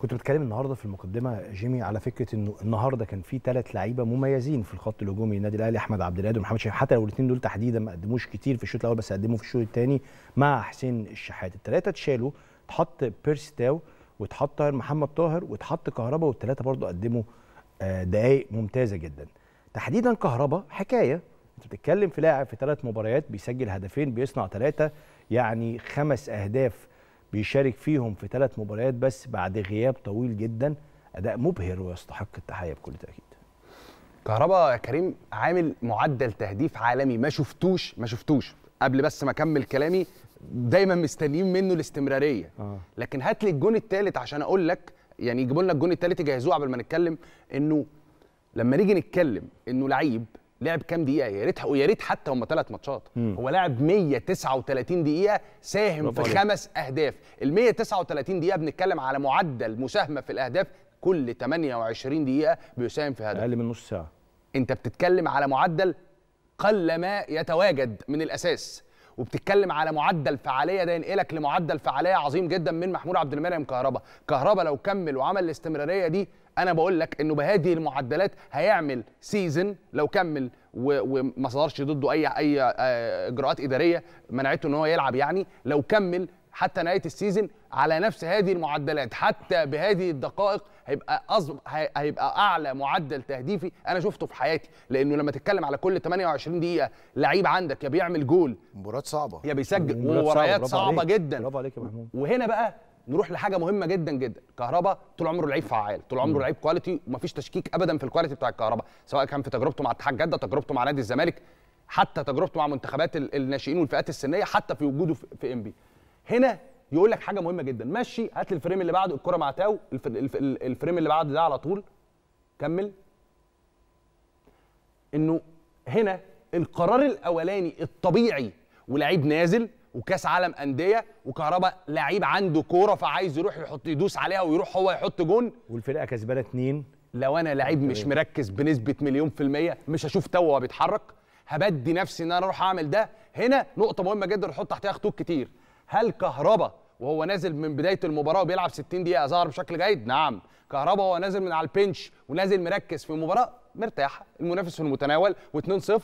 كنت بتكلم النهارده في المقدمه جيمي على فكره انه النهارده كان في ثلاث لعيبه مميزين في الخط الهجومي النادي الاهلي احمد عبد القادر ومحمد شريف حتى لو الاثنين دول تحديدا ما قدموش كتير في الشوط الاول بس قدموا في الشوط الثاني مع حسين الشحات الثلاثه اتشالوا اتحط بيرسي تاو واتحط طاهر محمد طاهر واتحط كهربا والثلاثه برضو قدموا آه، دقائق ممتازه جدا تحديدا كهربا حكايه انت بتتكلم في لاعب في ثلاث مباريات بيسجل هدفين بيصنع ثلاثه يعني خمس اهداف بيشارك فيهم في ثلاث مباريات بس بعد غياب طويل جدا اداء مبهر ويستحق التحيه بكل تاكيد كهربا يا كريم عامل معدل تهديف عالمي ما شفتوش ما شفتوش قبل بس ما اكمل كلامي دايما مستنيين منه الاستمراريه آه. لكن هات لي الجون الثالث عشان اقول لك يعني يجيبوا لنا الجون الثالث يجهزوه قبل ما نتكلم انه لما نيجي نتكلم انه لعيب لعب كام دقيقه يا ريت ويا ريت حتى هم ثلاث ماتشات هو لعب 139 دقيقه ساهم في خمس اهداف ال 139 دقيقه بنتكلم على معدل مساهمه في الاهداف كل 28 دقيقه بيساهم في هدف اقل من نص ساعه انت بتتكلم على معدل قل ما يتواجد من الاساس وبتتكلم على معدل فعاليه ده ينقلك لمعدل فعاليه عظيم جدا من محمود عبد المنعم كهربا كهربا لو كمل وعمل الاستمراريه دي انا بقول لك انه بهذه المعدلات هيعمل سيزن لو كمل وما صدرش ضده اي اي آه، اجراءات اداريه منعته ان هو يلعب يعني لو كمل حتى نهايه السيزون على نفس هذه المعدلات حتى بهذه الدقائق هيبقى أصب... هيبقى اعلى معدل تهديفي انا شفته في حياتي لانه لما تتكلم على كل 28 دقيقه لعيب عندك يا بيعمل جول مباراه صعبه يا بيسجل ومباريات صعبه صعبة جدا برافو عليك يا محمود وهنا بقى نروح لحاجه مهمه جدا جدا كهربا طول عمره لعيب فعال طول عمره لعيب كواليتي ومفيش تشكيك ابدا في الكواليتي بتاع الكهرباء سواء كان في تجربته مع اتحاد جده تجربته مع نادي الزمالك حتى تجربته مع منتخبات الناشئين والفئات السنيه حتى في وجوده في انبي هنا يقول لك حاجه مهمه جدا مشي هات لي الفريم اللي بعده الكره مع تاو الفريم اللي بعد ده على طول كمل انه هنا القرار الاولاني الطبيعي ولاعيب نازل وكاس عالم انديه وكهربا لعيب عنده كوره فعايز يروح يحط يدوس عليها ويروح هو يحط جون والفرقه كسبانه اتنين لو انا لعيب مش مركز بنسبه مليون في الميه مش هشوف تو وهو بيتحرك هبدي نفسي ان انا اروح اعمل ده هنا نقطه مهمه جدا نحط تحتها خطوط كتير هل كهربا وهو نازل من بدايه المباراه وبيلعب 60 دقيقه ظهر بشكل جيد نعم كهربا وهو نازل من على البنش ونازل مركز في مباراه مرتاح المنافس في المتناول و2-0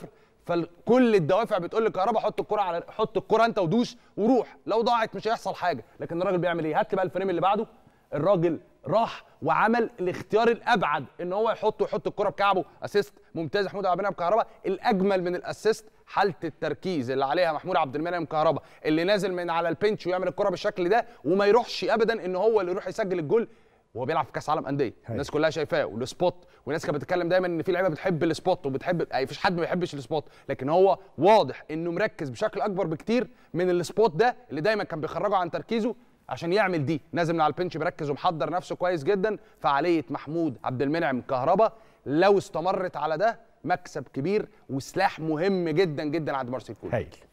فكل الدوافع بتقول لكهربا حط الكره على حط الكره انت ودوس وروح لو ضاعت مش هيحصل حاجه لكن الراجل بيعمل ايه هات لي بقى الفريم اللي بعده الراجل راح وعمل الاختيار الابعد ان هو يحطه ويحط الكره بكعبه اسيست ممتاز محمود عبد المنعم كهربا الاجمل من الاسيست حاله التركيز اللي عليها محمود عبد المنعم كهربا اللي نازل من على البنش ويعمل الكره بالشكل ده وما يروحش ابدا ان هو اللي يروح يسجل الجول وهو بيلعب في كاس عالم انديه الناس كلها شايفاه والسبوت والناس كانت بتتكلم دايما ان في لعيبه بتحب السبوت وبتحب اي فيش حد ما بيحبش السبوت لكن هو واضح انه مركز بشكل اكبر بكتير من السبوت ده اللي دايما كان بيخرجه عن تركيزه عشان يعمل دي نازل من على البنش مركز ومحضر نفسه كويس جدا فعاليه محمود عبد المنعم كهربا لو استمرت على ده مكسب كبير وسلاح مهم جدا جدا عند مارسيل كولر